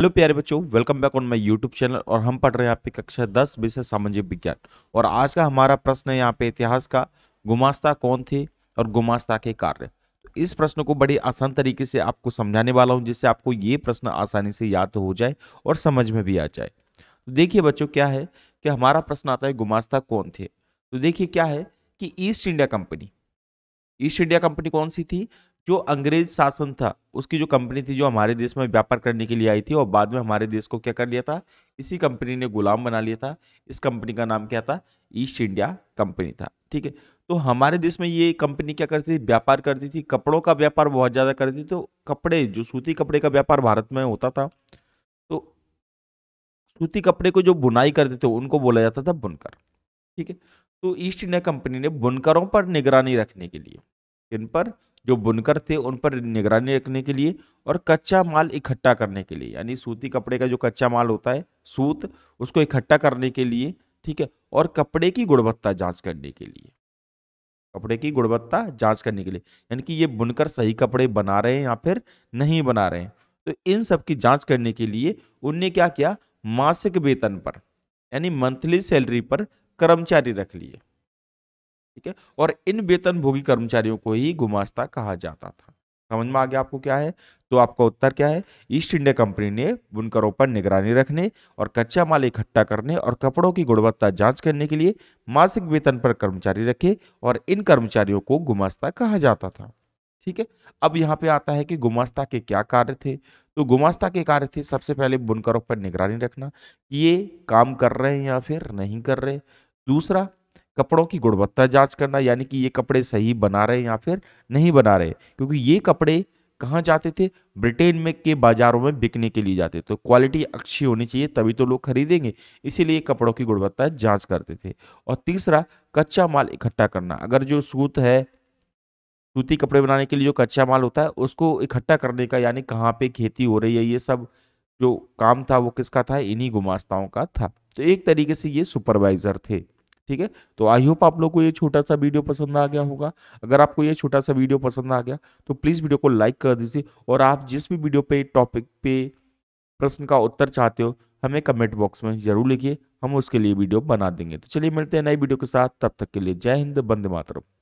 hello प्यारे बच्चों welcome back on my YouTube channel और हम पढ़ रहे हैं यहाँ पे कक्षा दस विषय सामाजिक विज्ञान और आज का हमारा प्रश्न है यहाँ पे इतिहास का गुमास्ता कौन थे और गुमास्ता के कार्य तो इस प्रश्न को बड़ी आसान तरीके से आपको समझाने वाला हूँ जिससे आपको ये प्रश्न आसानी से याद हो जाए और समझ में भी आ जाए तो देखिए बच्चों क्या है कि हमारा प्रश्न आता है गुमास्ता कौन थे तो देखिए क्या है कि East India company East India company कौन सी थी जो अंग्रेज शासन था उसकी जो कंपनी थी जो हमारे देश में व्यापार करने के लिए आई थी और बाद में हमारे देश को क्या कर लिया था इसी कंपनी ने गुलाम बना लिया था इस कंपनी का नाम क्या था ईस्ट इंडिया कंपनी था ठीक है तो हमारे देश में ये कंपनी क्या करती थी व्यापार करती थी कपड़ों का व्यापार बहुत ज़्यादा करती थी तो कपड़े जो सूती कपड़े का व्यापार भारत में होता था तो सूती कपड़े को जो बुनाई करते थे उनको बोला जाता था बुनकर ठीक है तो ईस्ट इंडिया कंपनी ने बुनकरों पर निगरानी रखने के लिए इन पर जो बुनकर थे उन पर निगरानी रखने के लिए और कच्चा माल इकट्ठा करने के लिए यानी सूती कपड़े का जो कच्चा माल होता है सूत उसको इकट्ठा करने के लिए ठीक है और कपड़े की गुणवत्ता जांच करने के लिए कपड़े की गुणवत्ता जांच करने के लिए यानी कि ये बुनकर सही कपड़े बना रहे हैं या फिर नहीं बना रहे हैं तो इन सब की जांच करने के लिए उनने क्या किया मासिक वेतन पर यानी मंथली सैलरी पर कर्मचारी रख लिए ठीक है और इन वेतनभोगी कर्मचारियों को ही गुमास्ता कहा जाता था समझ में आ गया आपको क्या है तो आपका उत्तर क्या है ईस्ट इंडिया कंपनी ने बुनकरों पर निगरानी रखने और कच्चा माल इकट्ठा करने और कपड़ों की गुणवत्ता जांच करने के लिए मासिक वेतन पर कर्मचारी रखे और इन कर्मचारियों को गुमास्ता कहा जाता था ठीक है अब यहाँ पे आता है कि गुमास्ता के क्या कार्य थे तो गुमास्ता के कार्य थे सबसे पहले बुनकरों पर निगरानी रखना कि ये काम कर रहे हैं या फिर नहीं कर रहे दूसरा कपड़ों की गुणवत्ता जांच करना यानी कि ये कपड़े सही बना रहे या फिर नहीं बना रहे क्योंकि ये कपड़े कहाँ जाते थे ब्रिटेन में के बाज़ारों में बिकने के लिए जाते तो क्वालिटी अच्छी होनी चाहिए तभी तो लोग खरीदेंगे इसीलिए कपड़ों की गुणवत्ता जांच करते थे और तीसरा कच्चा माल इकट्ठा करना अगर जो सूत है सूती कपड़े बनाने के लिए जो कच्चा माल होता है उसको इकट्ठा करने का यानी कहाँ पे खेती हो रही है ये सब जो काम था वो किसका था इन्हीं गुमास्ताओं का था तो एक तरीके से ये सुपरवाइजर थे ठीक है तो आई होप आप लोग को ये छोटा सा वीडियो पसंद आ गया होगा अगर आपको ये छोटा सा वीडियो पसंद आ गया तो प्लीज़ वीडियो को लाइक कर दीजिए और आप जिस भी वीडियो पे टॉपिक पे प्रश्न का उत्तर चाहते हो हमें कमेंट बॉक्स में ज़रूर लिखिए हम उसके लिए वीडियो बना देंगे तो चलिए मिलते हैं नई वीडियो के साथ तब तक के लिए जय हिंद बंदे मातरम